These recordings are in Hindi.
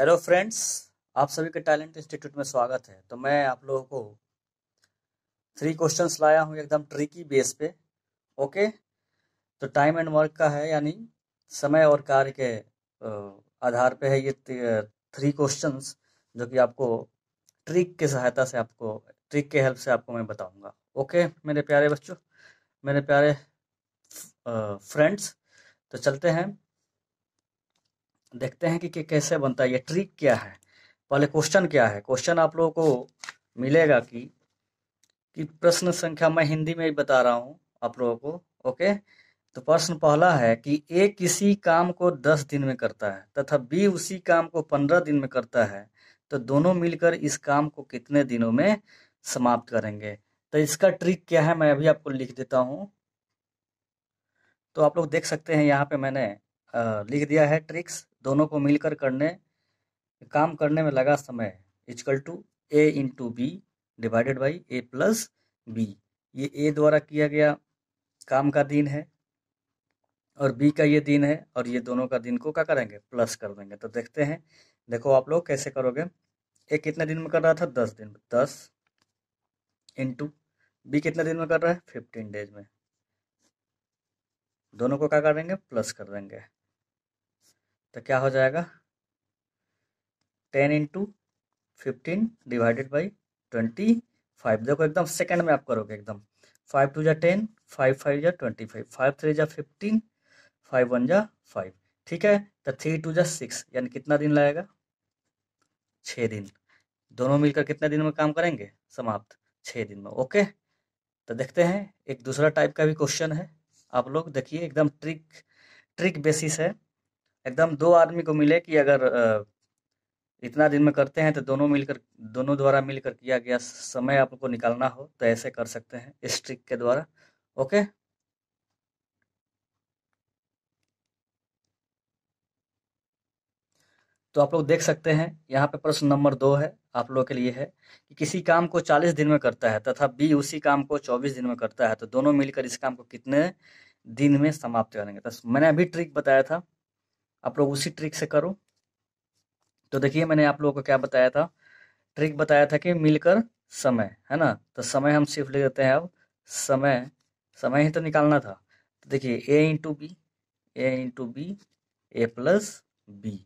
हेलो फ्रेंड्स आप सभी के टैलेंट इंस्टीट्यूट में स्वागत है तो मैं आप लोगों को थ्री क्वेश्चंस लाया हूँ एकदम ट्रिकी बेस पे ओके तो टाइम एंड वर्क का है यानी समय और कार्य के आधार पे है ये थ्री क्वेश्चंस जो कि आपको ट्रिक की सहायता से आपको ट्रिक के हेल्प से आपको मैं बताऊंगा ओके मेरे प्यारे बच्चों मेरे प्यारे फ्रेंड्स तो चलते हैं देखते हैं कि कैसे बनता है ये ट्रिक क्या है पहले क्वेश्चन क्या है क्वेश्चन आप लोगों को मिलेगा कि कि प्रश्न संख्या मैं हिंदी में ही बता रहा हूँ आप लोगों को ओके तो प्रश्न पहला है कि ए किसी काम को दस दिन में करता है तथा बी उसी काम को पंद्रह दिन में करता है तो दोनों मिलकर इस काम को कितने दिनों में समाप्त करेंगे तो इसका ट्रिक क्या है मैं अभी आपको लिख देता हूँ तो आप लोग देख सकते हैं यहाँ पे मैंने लिख दिया है ट्रिक्स दोनों को मिलकर करने काम करने में लगा समय is equal to A into B divided by A plus B ये ए द्वारा किया गया काम का दिन है और बी का ये दिन है और ये दोनों का दिन को क्या करेंगे प्लस कर देंगे तो देखते हैं देखो आप लोग कैसे करोगे ए कितने दिन में कर रहा था दस दिन में दस इंटू बी कितने दिन में कर रहा है फिफ्टीन डेज में दोनों को क्या कर देंगे प्लस कर देंगे तो क्या हो जाएगा ten into fifteen divided by twenty five देखो एकदम सेकंड में आप करोगे एकदम फाइव टू जा टेन फाइव फाइव जा ट्वेंटी फाइव फाइव थ्री जा फिफ्टीन फाइव वन जा फाइव ठीक है तो थ्री टू जा सिक्स यानी कितना दिन लगेगा छः दिन दोनों मिलकर कितने दिन में काम करेंगे समाप्त छः दिन में ओके तो देखते हैं एक दूसरा टाइप का भी क्वेश्चन है आप लोग देखिए एकदम ट्रिक ट्रिक बेसिस है एकदम दो आदमी को मिले कि अगर इतना दिन में करते हैं तो दोनों मिलकर दोनों द्वारा मिलकर किया गया समय आप लोग को निकालना हो तो ऐसे कर सकते हैं इस ट्रिक के द्वारा ओके तो आप लोग देख सकते हैं यहाँ पे प्रश्न नंबर दो है आप लोगों के लिए है कि किसी काम को चालीस दिन में करता है तथा बी उसी काम को चौबीस दिन में करता है तो दोनों मिलकर इस काम को कितने दिन में समाप्त करेंगे तो मैंने अभी ट्रिक बताया था आप लोग उसी ट्रिक से करो तो देखिए मैंने आप लोगों को क्या बताया था ट्रिक बताया था कि मिलकर समय है ना तो समय हम सिर्फ ले देते हैं अब समय समय ही तो निकालना था तो देखिए A into B A into B A plus B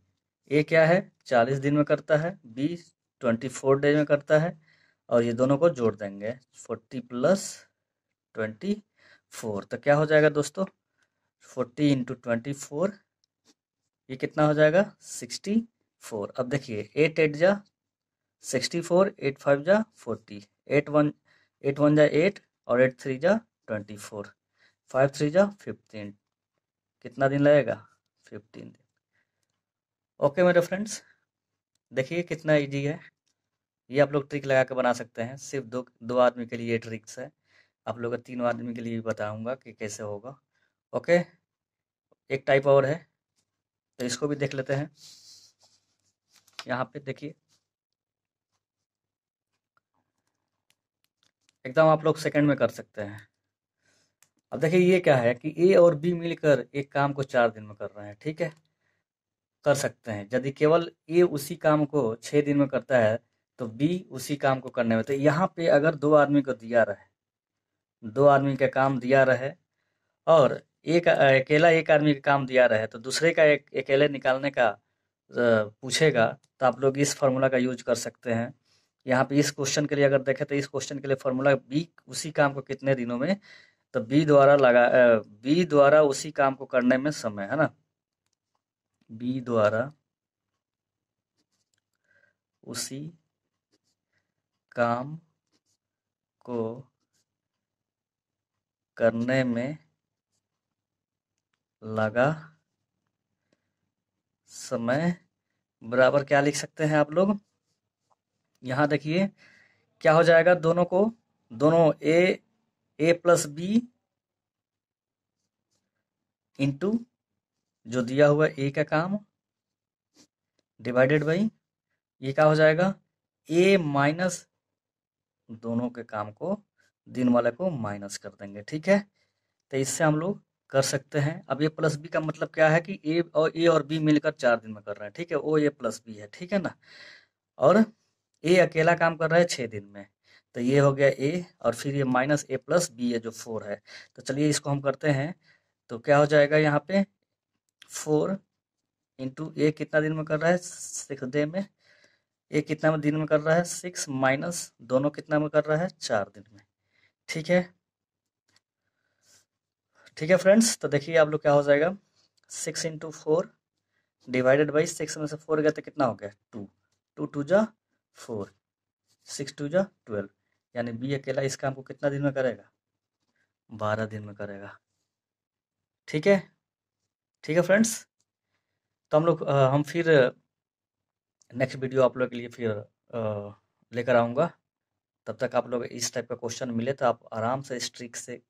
A क्या है चालीस दिन में करता है बी ट्वेंटी फोर डेज में करता है और ये दोनों को जोड़ देंगे फोर्टी प्लस ट्वेंटी फोर तो क्या हो जाएगा दोस्तों फोर्टी इंटू ट्वेंटी फोर ये कितना हो जाएगा सिक्सटी फोर अब देखिए एट एट जा सिक्सटी फोर एट फाइव जा forty eight one eight one जा एट और एट थ्री जा ट्वेंटी फोर फाइव थ्री जा फिफ्टीन कितना दिन लगेगा फिफ्टीन दिन ओके मेरे फ्रेंड्स देखिए कितना इजी है ये आप लोग ट्रिक लगा के बना सकते हैं सिर्फ दो दो आदमी के लिए ये ट्रिक्स है आप लोग तीनों आदमी के लिए भी बताऊंगा कि कैसे होगा ओके एक टाइप और है तो इसको भी देख लेते हैं यहाँ पे देखिए एकदम आप लोग सेकंड में कर सकते हैं अब देखिए ये क्या है कि ए और बी मिलकर एक काम को चार दिन में कर रहे हैं ठीक है कर सकते हैं यदि केवल ए उसी काम को छः दिन में करता है तो बी उसी काम को करने में तो यहाँ पे अगर दो आदमी को दिया रहे दो आदमी का काम दिया रहे और एक अकेला एक आदमी का काम दिया रहे तो दूसरे का एक अकेले निकालने का पूछेगा तो आप लोग इस फार्मूला का यूज कर सकते हैं यहाँ पे इस क्वेश्चन के लिए अगर देखें तो इस क्वेश्चन के लिए फार्मूला बी उसी काम को कितने दिनों में तो बी द्वारा लगा बी द्वारा उसी काम को करने में समय है ना बी द्वारा उसी काम को करने में लगा समय बराबर क्या लिख सकते हैं आप लोग यहाँ देखिए क्या हो जाएगा दोनों को दोनों A A plus B into जो दिया हुआ ए का काम डिवाइडेड बाई ये क्या हो जाएगा ए माइनस दोनों के काम को दिन वाले को माइनस कर देंगे ठीक है तो इससे हम लोग कर सकते हैं अब ए प्लस बी का मतलब क्या है कि ए और ए और बी मिलकर चार दिन में कर रहे हैं ठीक है ओ ए प्लस बी है ठीक है ना और ए अकेला काम कर रहा है छः दिन में तो ये हो गया ए और फिर ये माइनस ए प्लस बी है जो फोर है तो चलिए इसको हम करते हैं तो क्या हो जाएगा यहाँ पे फोर इंटू ए कितना दिन में कर रहा है सिक्स डे में ए कितना में दिन में कर रहा है सिक्स माइनस दोनों कितना में कर रहा है चार दिन में ठीक है ठीक है फ्रेंड्स तो देखिए आप लोग क्या हो जाएगा six into four divided by six में से फोर गया तो कितना हो गया टू टू टू जा फोर सिक्स टू जा ट्वेल्व यानी बी अकेला इस काम को कितना दिन में करेगा बारह दिन में करेगा ठीक है ठीक है फ्रेंड्स तो हम लोग हम फिर नेक्स्ट वीडियो आप लोग के लिए फिर लेकर आऊँगा तब तक आप लोग इस टाइप का क्वेश्चन मिले तो आप आराम से इस ट्रिक से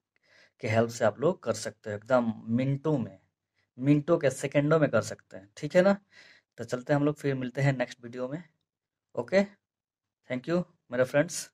के हेल्प से आप लोग कर सकते हो एकदम मिनटों में मिनटों के सेकेंडों में कर सकते हैं ठीक है ना तो चलते हैं हम लोग फिर मिलते हैं नेक्स्ट वीडियो में ओके थैंक यू मेरे फ्रेंड्स